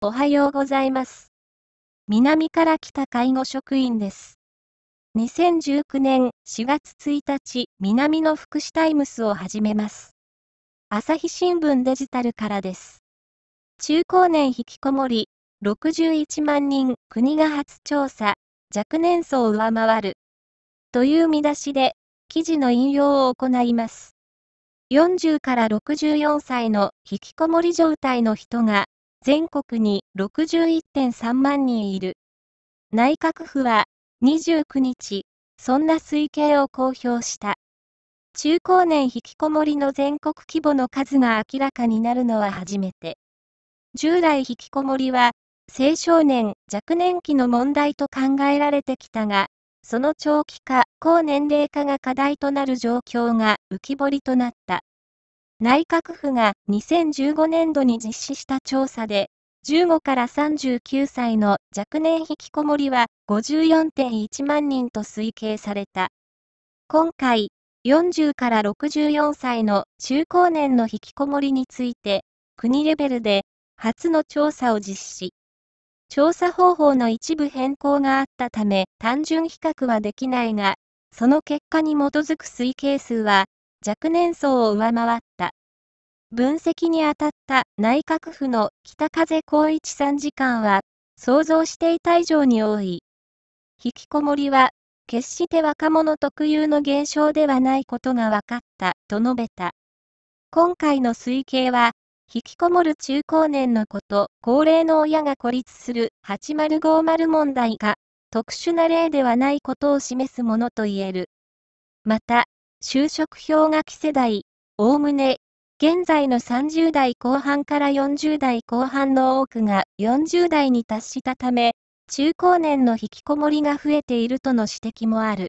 おはようございます。南から来た介護職員です。2019年4月1日、南の福祉タイムスを始めます。朝日新聞デジタルからです。中高年引きこもり、61万人、国が初調査、若年層を上回る。という見出しで、記事の引用を行います。40から64歳の引きこもり状態の人が全国に61.3万人いる。内閣府は29日、そんな推計を公表した。中高年引きこもりの全国規模の数が明らかになるのは初めて。従来引きこもりは、青少年、若年期の問題と考えられてきたが、その長期化、高年齢化が課題となる状況が浮き彫りとなった。内閣府が2015年度に実施した調査で、15から39歳の若年引きこもりは54.1万人と推計された。今回、40から64歳の中高年の引きこもりについて、国レベルで初の調査を実施。調査方法の一部変更があったため単純比較はできないが、その結果に基づく推計数は若年層を上回った。分析に当たった内閣府の北風光一参事官は、想像していた以上に多い。引きこもりは、決して若者特有の現象ではないことが分かったと述べた。今回の推計は、引きこもる中高年の子と高齢の親が孤立する8050問題が特殊な例ではないことを示すものと言える。また、就職氷河期世代、おおむね、現在の30代後半から40代後半の多くが40代に達したため、中高年の引きこもりが増えているとの指摘もある。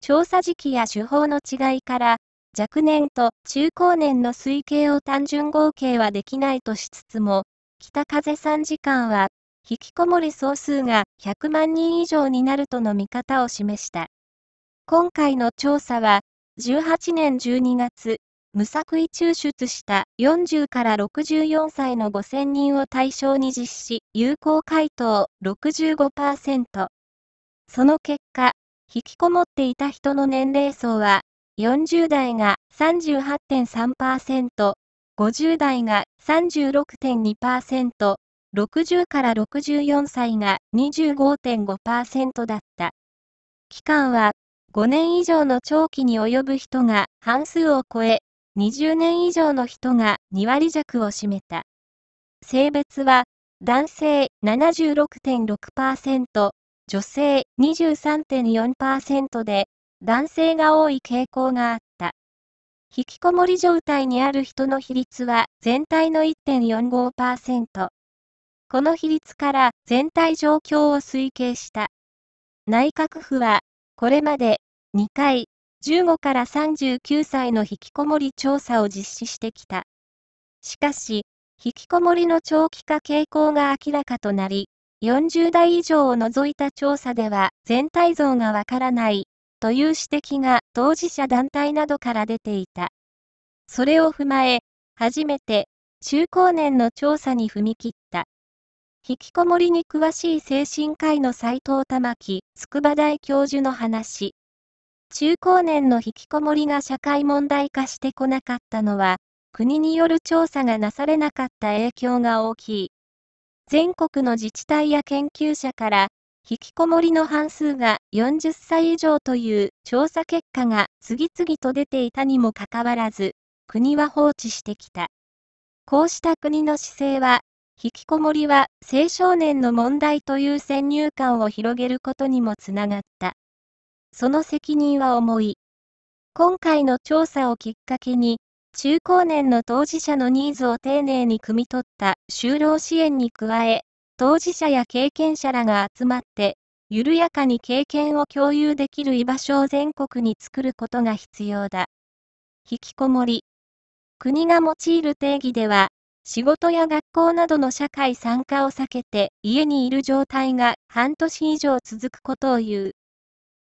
調査時期や手法の違いから、若年と中高年の推計を単純合計はできないとしつつも、北風3時間は、引きこもり総数が100万人以上になるとの見方を示した。今回の調査は、18年12月、無作為抽出した40から64歳の5000人を対象に実施、有効回答65%。その結果、引きこもっていた人の年齢層は40代が38.3%、50代が36.2%、60から64歳が25.5%だった。期間は5年以上の長期に及ぶ人が半数を超え、20年以上の人が2割弱を占めた。性別は男性76.6%、女性23.4%で、男性が多い傾向があった。引きこもり状態にある人の比率は全体の1.45%。この比率から全体状況を推計した。内閣府は、これまで2回、15から39歳の引きこもり調査を実施してきた。しかし、引きこもりの長期化傾向が明らかとなり、40代以上を除いた調査では全体像がわからないという指摘が当事者団体などから出ていた。それを踏まえ、初めて中高年の調査に踏み切った。引きこもりに詳しい精神科医の斎藤玉木筑波大教授の話。中高年の引きこもりが社会問題化してこなかったのは、国による調査がなされなかった影響が大きい。全国の自治体や研究者から引きこもりの半数が40歳以上という調査結果が次々と出ていたにもかかわらず、国は放置してきた。こうした国の姿勢は、引きこもりは青少年の問題という先入観を広げることにもつながった。その責任は重い。今回の調査をきっかけに、中高年の当事者のニーズを丁寧に汲み取った就労支援に加え、当事者や経験者らが集まって、緩やかに経験を共有できる居場所を全国に作ることが必要だ。引きこもり。国が用いる定義では、仕事や学校などの社会参加を避けて家にいる状態が半年以上続くことを言う。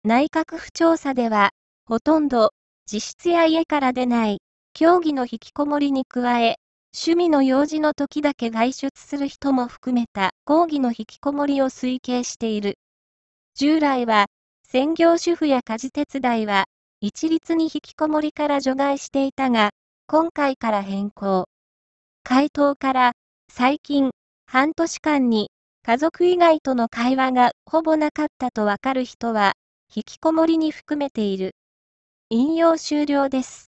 内閣府調査では、ほとんど自室や家から出ない、競技の引きこもりに加え、趣味の用事の時だけ外出する人も含めた講義の引きこもりを推計している。従来は、専業主婦や家事手伝いは、一律に引きこもりから除外していたが、今回から変更。回答から、最近、半年間に、家族以外との会話がほぼなかったとわかる人は、引きこもりに含めている。引用終了です。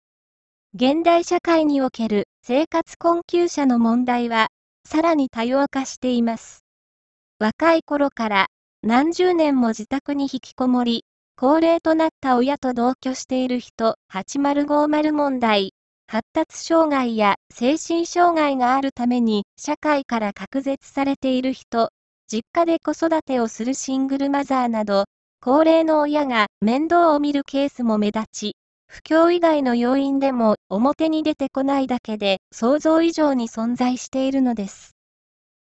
現代社会における生活困窮者の問題は、さらに多様化しています。若い頃から何十年も自宅に引きこもり、高齢となった親と同居している人8050問題、発達障害や精神障害があるために社会から隔絶されている人、実家で子育てをするシングルマザーなど、高齢の親が面倒を見るケースも目立ち、不況以外の要因でも表に出てこないだけで想像以上に存在しているのです。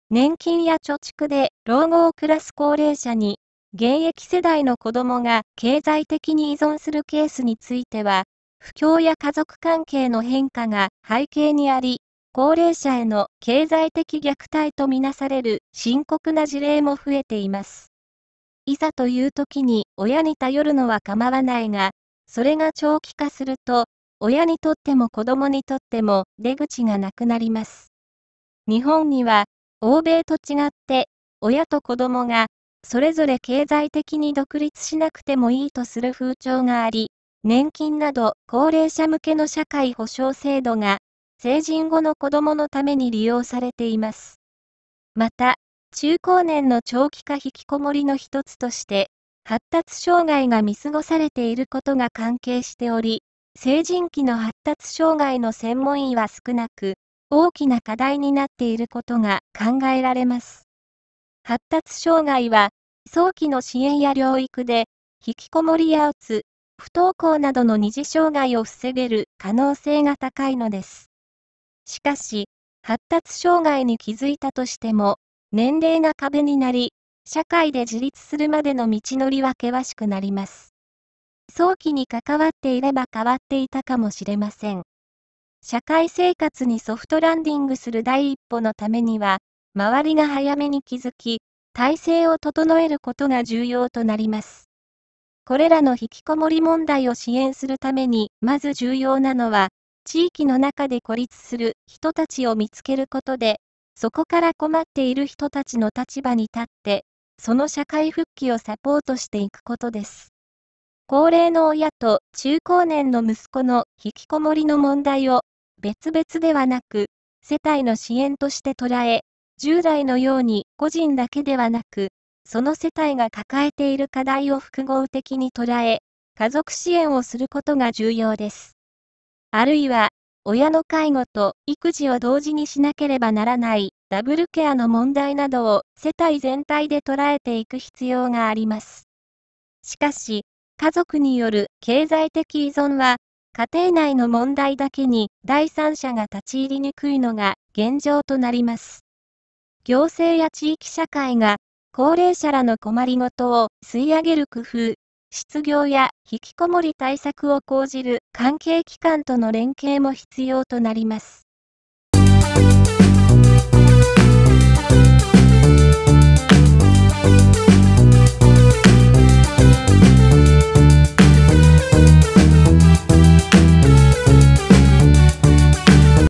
年金や貯蓄で老後を暮らす高齢者に、現役世代の子供が経済的に依存するケースについては、不況や家族関係の変化が背景にあり、高齢者への経済的虐待とみなされる深刻な事例も増えています。いざという時に親に頼るのは構わないが、それが長期化すると、親にとっても子供にとっても出口がなくなります。日本には、欧米と違って、親と子供が、それぞれ経済的に独立しなくてもいいとする風潮があり、年金など高齢者向けの社会保障制度が、成人後の子供のために利用されています。また、中高年の長期化引きこもりの一つとして、発達障害が見過ごされていることが関係しており、成人期の発達障害の専門医は少なく、大きな課題になっていることが考えられます。発達障害は、早期の支援や療育で、引きこもりやうつ、不登校などの二次障害を防げる可能性が高いのです。しかし、発達障害に気づいたとしても、年齢が壁になり、社会で自立するまでの道のりは険しくなります。早期に関わっていれば変わっていたかもしれません。社会生活にソフトランディングする第一歩のためには、周りが早めに気づき、体制を整えることが重要となります。これらの引きこもり問題を支援するために、まず重要なのは、地域の中で孤立する人たちを見つけることで、そこから困っている人たちの立場に立って、その社会復帰をサポートしていくことです。高齢の親と中高年の息子の引きこもりの問題を別々ではなく、世帯の支援として捉え、従来のように個人だけではなく、その世帯が抱えている課題を複合的に捉え、家族支援をすることが重要です。あるいは、親の介護と育児を同時にしなければならないダブルケアの問題などを世帯全体で捉えていく必要があります。しかし、家族による経済的依存は、家庭内の問題だけに第三者が立ち入りにくいのが現状となります。行政や地域社会が高齢者らの困りごとを吸い上げる工夫、失業や引きこもり対策を講じる関係機関との連携も必要となります。